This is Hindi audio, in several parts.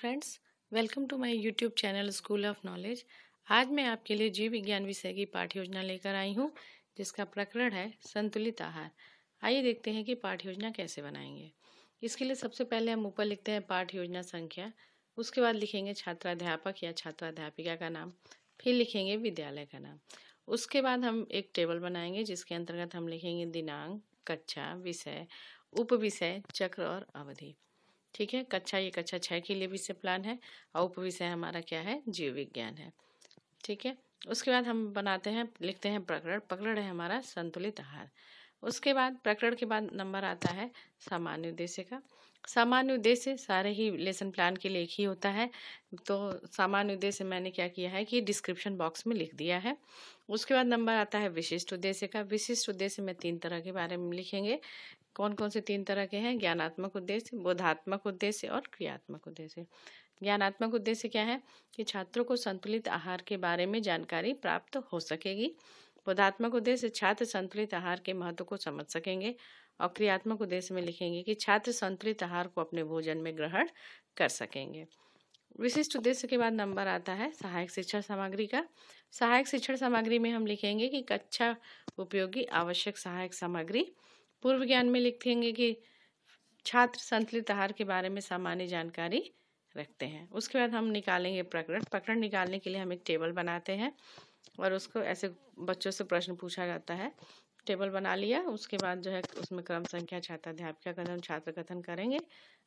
friends welcome to my YouTube channel school of knowledge आज मैं आपके लिए जीव विज्ञान विषय की पाठ योजना लेकर आई हूँ जिसका प्रकरण है संतुलित आहार आइए देखते हैं कि पाठ योजना कैसे बनाएंगे इसके लिए सबसे पहले हम ऊपर लिखते हैं पाठ योजना संख्या उसके बाद लिखेंगे छात्राध्यापक या छात्राध्यापिका का नाम फिर लिखेंगे विद्यालय का नाम उसके बाद हम एक टेबल बनाएंगे जिसके अंतर्गत हम लिखेंगे दिनांक कक्षा विषय उप विषय चक्र और अवधि ठीक है कक्षा ये कक्षा छः के लिए विषय प्लान है और उप विषय हमारा क्या है जीव विज्ञान है ठीक है उसके बाद हम बनाते हैं लिखते हैं प्रकरण प्रकरण है हमारा संतुलित आहार उसके बाद प्रकरण के बाद नंबर आता है सामान्य उद्देश्य का सामान्य उद्देश्य सारे ही लेसन प्लान के लिए एक ही होता है तो सामान्य उद्देश्य मैंने क्या किया है कि डिस्क्रिप्शन बॉक्स में लिख दिया है उसके बाद नंबर आता है विशिष्ट उद्देश्य का विशिष्ट उद्देश्य में तीन तरह के बारे में लिखेंगे कौन कौन से तीन तरह के हैं ज्ञानात्मक उद्देश्य बोधात्मक उद्देश्य और क्रियात्मक उद्देश्य ज्ञानात्मक उद्देश्य क्या है कि छात्रों को संतुलित आहार के बारे में जानकारी प्राप्त हो सकेगी बोधात्मक उद्देश्य छात्र संतुलित आहार के महत्व को समझ सकेंगे और क्रियात्मक उद्देश्य में लिखेंगे कि छात्र संतुलित आहार को अपने भोजन में ग्रहण कर सकेंगे विशिष्ट उद्देश्य के बाद नंबर आता है सहायक शिक्षण सामग्री का सहायक शिक्षण सामग्री में हम लिखेंगे कि कक्षा उपयोगी आवश्यक सहायक सामग्री पूर्व ज्ञान में लिखेंगे कि छात्र संतुलित आहार के बारे में सामान्य जानकारी रखते हैं उसके बाद हम निकालेंगे प्रकरण प्रकरण निकालने के लिए हम एक टेबल बनाते हैं और उसको ऐसे बच्चों से प्रश्न पूछा जाता है टेबल बना लिया उसके बाद जो है उसमें क्रम संख्या छात्र अध्यापिका कथन छात्र कथन करेंगे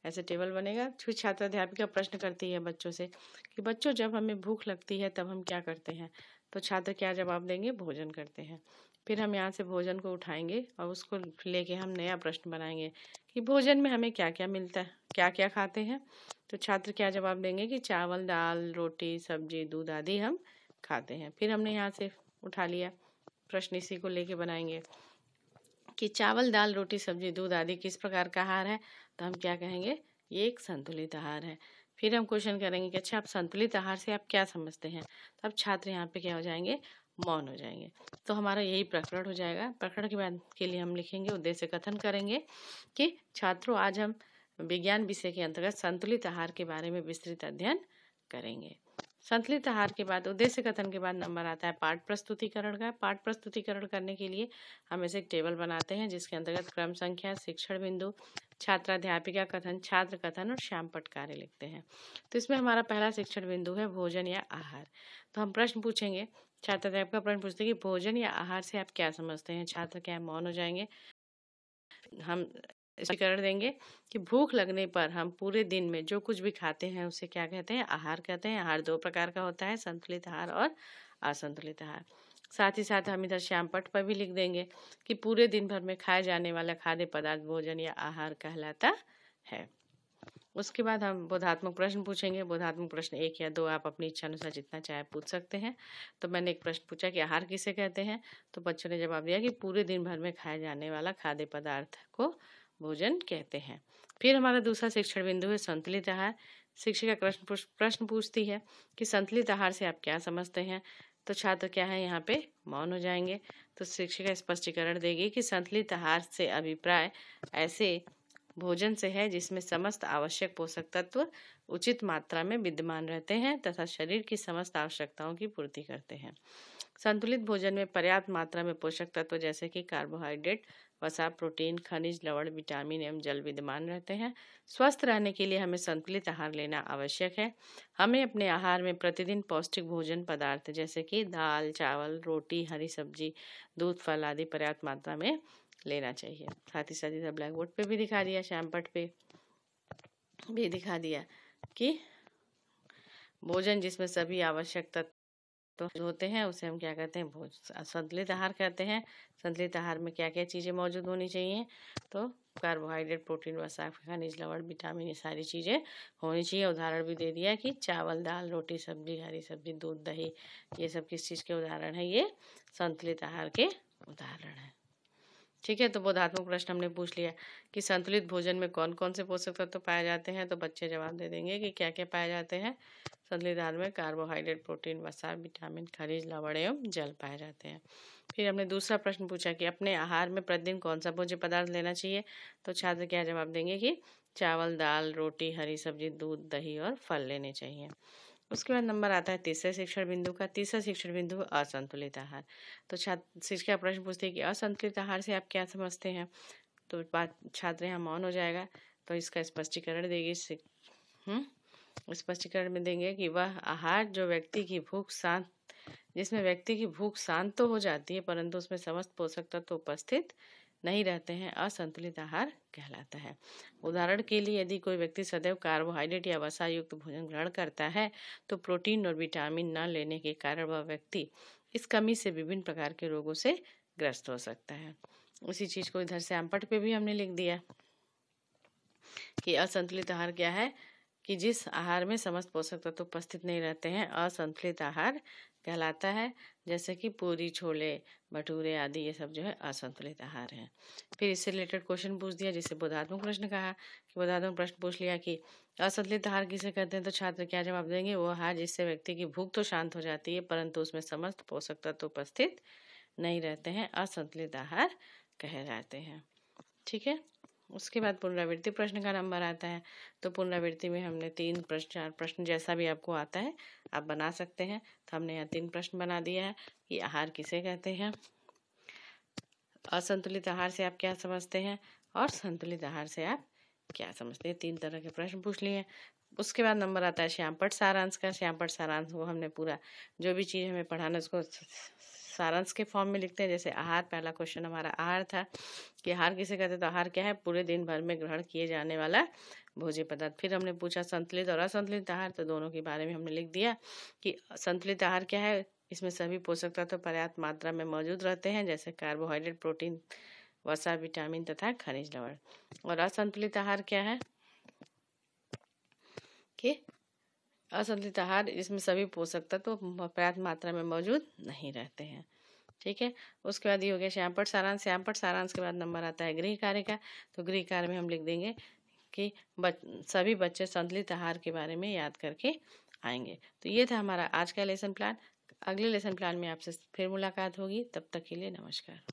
ऐसे टेबल बनेगा फिर छात्र अध्यापिका प्रश्न करती है बच्चों से कि बच्चों जब हमें भूख लगती है तब हम क्या करते हैं तो छात्र क्या जवाब देंगे भोजन करते हैं फिर हम यहाँ से भोजन को उठाएंगे और उसको लेके हम नया प्रश्न बनाएंगे कि भोजन में हमें क्या क्या मिलता है क्या क्या खाते हैं तो छात्र क्या जवाब देंगे कि चावल दाल रोटी सब्जी दूध आदि हम खाते हैं फिर हमने यहाँ से उठा लिया प्रश्न इसी को लेके बनाएंगे कि चावल दाल रोटी सब्जी दूध आदि किस प्रकार का आहार है तो हम क्या कहेंगे ये एक संतुलित आहार है फिर हम क्वेश्चन करेंगे कि अच्छा आप संतुलित आहार से आप क्या समझते हैं तो अब छात्र यहाँ पे क्या हो जाएंगे मौन हो जाएंगे तो हमारा यही प्रकरण हो जाएगा प्रकरण के बाद के लिए हम लिखेंगे उद्देश्य कथन करेंगे कि छात्रों आज हम विज्ञान विषय के अंतर्गत संतुलित आहार के बारे में विस्तृत अध्ययन करेंगे संतुलित आहार के बाद उद्देश्य कथन के बाद नंबर आता है पाठ प्रस्तुतिकरण का पाठ प्रस्तुतिकरण करने के लिए हम ऐसे एक टेबल बनाते हैं जिसके अंतर्गत क्रम संख्या शिक्षण बिंदु छात्राध्यापिका कथन छात्र कथन और श्याम पटकारे लिखते हैं तो इसमें हमारा पहला शिक्षण बिंदु है भोजन या आहार तो हम प्रश्न पूछेंगे छात्राध्यापिका प्रश्न पूछते हैं कि भोजन या आहार से आप क्या समझते हैं छात्र क्या मौन हो जाएंगे हम स्पष्टीकरण देंगे कि भूख लगने पर हम पूरे दिन में जो कुछ भी खाते हैं उसे क्या कहते हैं आहार कहते हैं आहार दो प्रकार का होता है संतुलित आहार और असंतुलित आहार साथ ही साथ हम इधर श्याम पट पर भी लिख देंगे कि पूरे दिन भर में खाया जाने वाला खाद्य पदार्थ भोजन या आहार कहलाता है उसके बाद हम बोधात्मक प्रश्न पूछेंगे बोधात्मक प्रश्न एक या दो आप अपनी इच्छा अनुसार जितना चाहे पूछ सकते हैं तो मैंने एक प्रश्न पूछा कि आहार किसे कहते हैं तो बच्चों ने जवाब दिया कि पूरे दिन भर में खाए जाने वाला खाद्य पदार्थ को भोजन कहते हैं फिर हमारा दूसरा शिक्षण बिंदु है संतुलित आहार शिक्षिका प्रश्न प्रश्न पूछती है कि संतुलित आहार से आप क्या समझते हैं तो छात्र क्या है यहाँ पे मौन हो जाएंगे तो शिक्षिका स्पष्टीकरण देगी कि संतुलित आहार से अभिप्राय ऐसे भोजन से है जिसमें समस्त आवश्यक पोषक तत्व उचित मात्रा में विद्यमान रहते हैं तथा शरीर की समस्त आवश्यकताओं की पूर्ति करते हैं संतुलित भोजन में पर्याप्त मात्रा में पोषक तत्व जैसे कि कार्बोहाइड्रेट वसा प्रोटीन खनिज लवण विटामिन एवं जल विद्यमान रहते हैं स्वस्थ रहने के लिए हमें संतुलित आहार लेना आवश्यक है हमें अपने आहार में प्रतिदिन पौष्टिक भोजन पदार्थ जैसे कि दाल चावल रोटी हरी सब्जी दूध फल आदि पर्याप्त मात्रा में लेना चाहिए साथ ही साथ इधर ब्लैक बोर्ड पर भी दिखा दिया शैम्पट पर भी दिखा दिया कि भोजन जिसमें सभी आवश्यक तत्व तो होते हैं उसे हम क्या कहते हैं भोज संतुलित आहार कहते हैं संतुलित आहार में क्या क्या चीज़ें मौजूद होनी चाहिए तो कार्बोहाइड्रेट प्रोटीन वसा खनिज लवण विटामिन ये सारी चीज़ें होनी चाहिए उदाहरण भी दे दिया कि चावल दाल रोटी सब्जी हरी सब्जी दूध दही ये सब किस चीज़ के उदाहरण है ये संतुलित आहार के उदाहरण ठीक है तो बोधात्मक प्रश्न हमने पूछ लिया कि संतुलित भोजन में कौन कौन से पोषक तत्व तो पाए जाते हैं तो बच्चे जवाब दे देंगे कि क्या क्या पाए जाते हैं संतुलित आहार में कार्बोहाइड्रेट प्रोटीन वसा विटामिन खनिज लवण एवं जल पाए जाते हैं फिर हमने दूसरा प्रश्न पूछा कि अपने आहार में प्रतिदिन कौन सा भोज्य पदार्थ लेना चाहिए तो छात्र क्या जवाब देंगे कि चावल दाल रोटी हरी सब्जी दूध दही और फल लेने चाहिए उसके बाद नंबर आता है तीसरे शिक्षण बिंदु का तीसरा शिक्षण बिंदु असंतुलित आहार तो छात्र शिक्षा प्रश्न पूछते हैं कि असंतुलित आहार से आप क्या समझते हैं तो बात छात्र यहाँ मौन हो जाएगा तो इसका स्पष्टीकरण देगी हम्म, स्पष्टीकरण में देंगे कि वह आहार जो व्यक्ति की भूख शांत जिसमें व्यक्ति की भूख शांत तो हो जाती है परंतु उसमें समस्त पोषक तत्व तो उपस्थित तो नहीं रहते हैं असंतुलित आहार कहलाता है उदाहरण के लिए यदि कोई व्यक्ति सदैव कार्बोहाइड्रेट या वसा युक्त भोजन ग्रहण करता है तो प्रोटीन और विटामिन न लेने के कारण वह व्यक्ति इस कमी से विभिन्न प्रकार के रोगों से ग्रस्त हो सकता है उसी चीज़ को इधर से आमपट पे भी हमने लिख दिया कि असंतुलित आहार क्या है कि जिस आहार में समस्त पोषक तत्व तो उपस्थित नहीं रहते हैं असंतुलित आहार कहलाता है जैसे कि पूरी छोले भटूरे आदि ये सब जो है असंतुलित आहार है फिर इससे रिलेटेड क्वेश्चन पूछ दिया जिसे बोधात्मक प्रश्न कहा कि बोधात्मक प्रश्न पूछ लिया कि असंतुलित आहार किसे कहते हैं तो छात्र क्या जवाब देंगे वो आहार जिससे व्यक्ति की भूख तो शांत हो जाती है परंतु उसमें समस्त पोषक तत्व तो उपस्थित नहीं रहते हैं असंतुलित आहार कह जाते हैं ठीक है उसके बाद पुनरावृत्ति प्रश्न का नंबर आता है तो पुनरावृत्ति में हमने तीन प्रश्न चार प्रश्न जैसा भी आपको आता है आप बना सकते हैं तो हमने यहाँ तीन प्रश्न बना दिया है कि आहार किसे कहते हैं असंतुलित आहार से आप क्या समझते हैं और संतुलित आहार से आप क्या समझते हैं तीन तरह के प्रश्न पूछ लिए उसके बाद नंबर आता है श्यामपट सारांश का श्यामपट सारांश वो हमने पूरा जो भी चीज़ हमें पढ़ाना उसको सारांश के फॉर्म में लिखते हैं जैसे आहार पहला क्वेश्चन हमारा आहार था कि आहार किसे कहते हैं तो आहार क्या है पूरे दिन भर में ग्रहण किए जाने वाला भोज्य पदार्थ फिर हमने पूछा संतुलित और असंतुलित आहार तो दोनों के बारे में हमने लिख दिया कि संतुलित आहार क्या है इसमें सभी पोषक तत्व तो पर्याप्त मात्रा में मौजूद रहते हैं जैसे कार्बोहाइड्रेट प्रोटीन वसा विटामिन तथा खनिज लवण और असंतुलित आहार क्या है कि असंतुलित आहार इसमें सभी पोषक तत्व तो पर्याप्त मात्रा में मौजूद नहीं रहते हैं ठीक है उसके बाद ये हो गया श्यामपट सारांश श्यामपट सारांश के बाद नंबर आता है गृह कार्य का तो गृह कार्य में हम लिख देंगे कि बच, सभी बच्चे संतुलित आहार के बारे में याद करके आएंगे तो ये था हमारा आज का लेसन प्लान अगले लेसन प्लान में आपसे फिर मुलाकात होगी तब तक के लिए नमस्कार